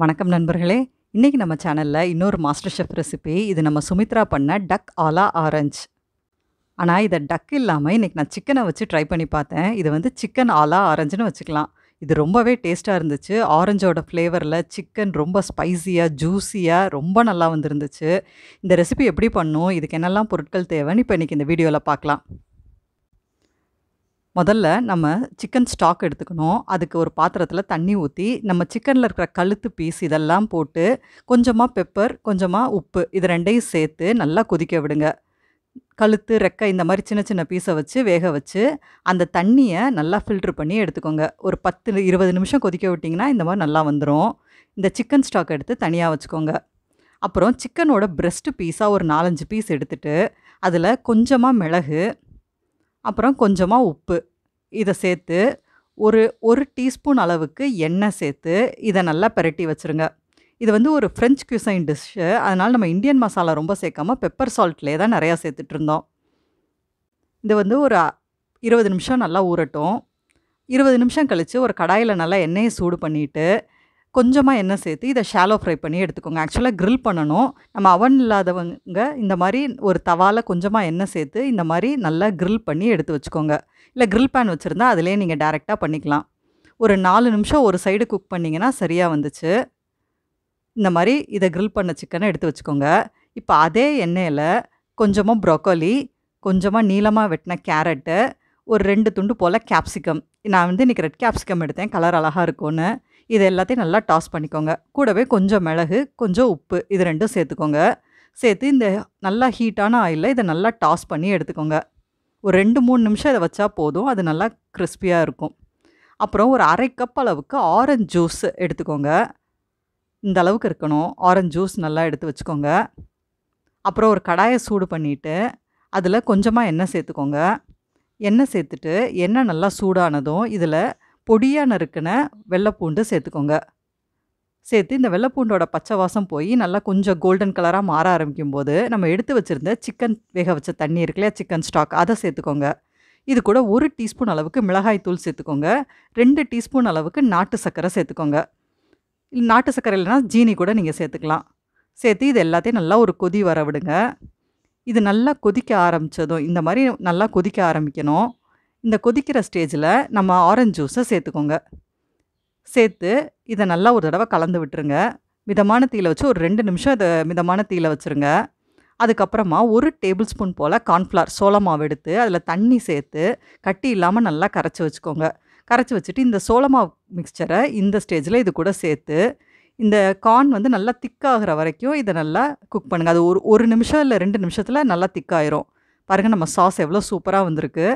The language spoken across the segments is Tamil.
வணக்கம் நண்பர்களே இன்றைக்கி நம்ம சேனலில் இன்னொரு மாஸ்டர் ஷெஃப் ரெசிபி இது நம்ம சுமித்ரா பண்ண டக் ஆலா ஆரஞ்ச் ஆனால் இதை டக் இல்லாமல் இன்றைக்கி நான் சிக்கனை வச்சு ட்ரை பண்ணி பார்த்தேன் இது வந்து சிக்கன் ஆலா ஆரஞ்சுன்னு வச்சுக்கலாம் இது ரொம்பவே டேஸ்ட்டாக இருந்துச்சு ஆரஞ்சோட ஃப்ளேவரில் சிக்கன் ரொம்ப ஸ்பைஸியாக ஜூஸியாக ரொம்ப நல்லா வந்துருந்துச்சு இந்த ரெசிபி எப்படி பண்ணும் இதுக்கு என்னெல்லாம் பொருட்கள் தேவைன்னு இப்போ இன்றைக்கி இந்த வீடியோவில் பார்க்கலாம் முதல்ல நம்ம சிக்கன் ஸ்டாக் எடுத்துக்கணும் அதுக்கு ஒரு பாத்திரத்தில் தண்ணி ஊற்றி நம்ம சிக்கனில் இருக்கிற கழுத்து பீஸ் இதெல்லாம் போட்டு கொஞ்சமாக பெப்பர் கொஞ்சமாக உப்பு இது ரெண்டையும் சேர்த்து நல்லா கொதிக்க விடுங்க கழுத்து ரெக்கை இந்த மாதிரி சின்ன சின்ன பீஸை வச்சு வேக வச்சு அந்த தண்ணியை நல்லா ஃபில்ட்ரு பண்ணி எடுத்துக்கோங்க ஒரு பத்து இருபது நிமிஷம் கொதிக்க விட்டிங்கன்னா இந்த மாதிரி நல்லா வந்துடும் இந்த சிக்கன் ஸ்டாக் எடுத்து தனியாக வச்சுக்கோங்க அப்புறம் சிக்கனோட பிரெஸ்ட் பீஸாக ஒரு நாலஞ்சு பீஸ் எடுத்துகிட்டு அதில் கொஞ்சமாக மிளகு அப்புறம் கொஞ்சமாக உப்பு இதை சேர்த்து ஒரு ஒரு டீஸ்பூன் அளவுக்கு எண்ணெய் சேர்த்து இதை நல்லா பெரட்டி வச்சுருங்க இது வந்து ஒரு ஃப்ரெஞ்ச் கியூசைன் டிஷ்ஷு அதனால் நம்ம இந்தியன் மசாலா ரொம்ப சேர்க்காமல் பெப்பர் சால்ட்லேயே தான் நிறையா சேர்த்துட்ருந்தோம் இது வந்து ஒரு இருபது நிமிஷம் நல்லா ஊறட்டும் இருபது நிமிஷம் கழித்து ஒரு கடாயில் நல்லா எண்ணெயை சூடு பண்ணிவிட்டு கொஞ்சமாக எண்ணெய் சேர்த்து இதை ஷாலோ ஃப்ரை பண்ணி எடுத்துக்கோங்க ஆக்சுவலாக க்ரில் பண்ணணும் நம்ம அவன் இல்லாதவங்க இந்த மாதிரி ஒரு தவாவில் கொஞ்சமாக எண்ணெய் சேர்த்து இந்த மாதிரி நல்லா க்ரில் பண்ணி எடுத்து வச்சுக்கோங்க இல்லை க்ரில் பேன் வச்சுருந்தா அதிலே நீங்கள் டேரெக்டாக பண்ணிக்கலாம் ஒரு நாலு நிமிஷம் ஒரு சைடு குக் பண்ணிங்கன்னா சரியாக வந்துச்சு இந்த மாதிரி இதை க்ரில் பண்ண சிக்கனை எடுத்து வச்சுக்கோங்க இப்போ அதே எண்ணெயில் கொஞ்சமாக ப்ரொக்கோலி கொஞ்சமாக நீளமாக வெட்டின கேரட்டு ஒரு ரெண்டு துண்டு போல் கேப்சிகம் நான் வந்து இன்றைக்கி ரெட் கேப்சிகம் எடுத்தேன் கலர் அழகாக இருக்கும்னு இது எல்லாத்தையும் நல்லா டாஸ் பண்ணிக்கோங்க கூடவே கொஞ்சம் மிளகு கொஞ்சம் உப்பு இது ரெண்டும் சேர்த்துக்கோங்க சேர்த்து இந்த நல்லா ஹீட்டான ஆயிலில் இதை நல்லா டாஸ் பண்ணி எடுத்துக்கோங்க ஒரு ரெண்டு மூணு நிமிஷம் இதை வச்சா போதும் அது நல்லா கிறிஸ்பியாக இருக்கும் அப்புறம் ஒரு அரை கப் அளவுக்கு ஆரஞ்சு ஜூஸ் எடுத்துக்கோங்க இந்த அளவுக்கு இருக்கணும் ஆரஞ்சு ஜூஸ் நல்லா எடுத்து வச்சுக்கோங்க அப்புறம் ஒரு கடாயை சூடு பண்ணிவிட்டு அதில் கொஞ்சமாக எண்ணெய் சேர்த்துக்கோங்க எண்ணெய் சேர்த்துட்டு எண்ணெய் நல்லா சூடானதும் இதில் பொடியாக நறுக்கின வெள்ளைப்பூண்டு சேர்த்துக்கோங்க சேர்த்து இந்த வெள்ளைப்பூண்டோட பச்சை வாசம் போய் நல்லா கொஞ்சம் கோல்டன் கலராக மாற ஆரம்பிக்கும் போது நம்ம எடுத்து வச்சுருந்த சிக்கன் வேக வச்ச தண்ணி இருக்குல்லையா சிக்கன் ஸ்டாக் அதை சேர்த்துக்கோங்க இது கூட ஒரு டீஸ்பூன் அளவுக்கு மிளகாய் தூள் சேர்த்துக்கோங்க ரெண்டு டீஸ்பூன் அளவுக்கு நாட்டு சர்க்கரை சேர்த்துக்கோங்க நாட்டு சர்க்கரை இல்லைனா ஜீனி கூட நீங்கள் சேர்த்துக்கலாம் சேர்த்து இது எல்லாத்தையும் நல்லா ஒரு கொதி வர விடுங்க இது நல்லா கொதிக்க ஆரம்பித்ததும் இந்த மாதிரி நல்லா கொதிக்க ஆரம்பிக்கணும் இந்த கொதிக்கிற ஸ்டேஜில் நம்ம ஆரஞ்சு ஜூஸை சேர்த்துக்கோங்க சேர்த்து இதை நல்லா ஒரு தடவை கலந்து விட்டுருங்க மிதமான தீயில் வச்சு ஒரு ரெண்டு நிமிஷம் இதை மிதமான தீயில் வச்சுருங்க அதுக்கப்புறமா ஒரு டேபிள் ஸ்பூன் போல் கார்ன்ஃப்ளவர் சோளமாவு எடுத்து அதில் தண்ணி சேர்த்து கட்டி இல்லாமல் நல்லா கரைச்சி வச்சுக்கோங்க கரைச்சி வச்சுட்டு இந்த சோளமாவு மிக்சரை இந்த ஸ்டேஜில் இது கூட சேர்த்து இந்த கார்ன் வந்து நல்லா திக்காகிற வரைக்கும் இதை நல்லா குக் பண்ணுங்கள் அது ஒரு ஒரு நிமிஷம் இல்லை ரெண்டு நிமிஷத்தில் நல்லா திக்காயிரும் பாருங்கள் நம்ம சாஸ் எவ்வளோ சூப்பராக வந்திருக்கு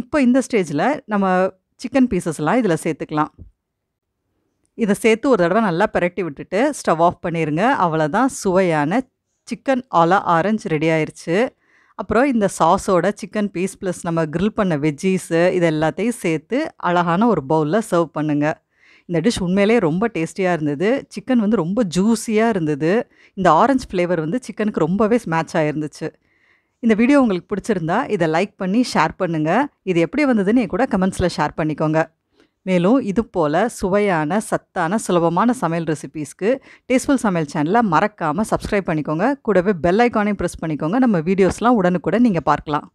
இப்போ இந்த ஸ்டேஜில் நம்ம சிக்கன் பீசஸ்லாம் இதில் சேர்த்துக்கலாம் இதை சேர்த்து ஒரு தடவை நல்லா பெரட்டி விட்டுட்டு ஸ்டவ் ஆஃப் பண்ணிடுங்க அவ்வளோதான் சுவையான சிக்கன் ஆலா ஆரஞ்சு ரெடி ஆயிடுச்சு அப்புறம் இந்த சாஸோட சிக்கன் பீஸ் ப்ளஸ் நம்ம க்ரில் பண்ண வெஜ்ஜீஸு இது எல்லாத்தையும் சேர்த்து அழகான ஒரு பவுலில் சர்வ் பண்ணுங்கள் இந்த டிஷ் உண்மையிலே ரொம்ப டேஸ்டியாக இருந்தது சிக்கன் வந்து ரொம்ப ஜூஸியாக இருந்தது இந்த ஆரஞ்சு ஃப்ளேவர் வந்து சிக்கனுக்கு ரொம்பவே ஸ்மேட்ச் ஆகிருந்துச்சு இந்த வீடியோ உங்களுக்கு பிடிச்சிருந்தா இதை லைக் பண்ணி ஷேர் பண்ணுங்கள் இது எப்படி வந்ததுன்னு என் கூட கமெண்ட்ஸில் ஷேர் பண்ணிக்கோங்க மேலும் இது போல் சுவையான சத்தான சுலபமான சமையல் ரெசிபீஸ்க்கு டேஸ்ட்ஃபுல் சமையல் சேனலை மறக்காமல் சப்ஸ்கிரைப் பண்ணிக்கோங்க கூடவே பெல் ஐக்கானையும் ப்ரெஸ் பண்ணிக்கோங்க நம்ம வீடியோஸ்லாம் உடனுக்குடன் நீங்கள் பார்க்கலாம்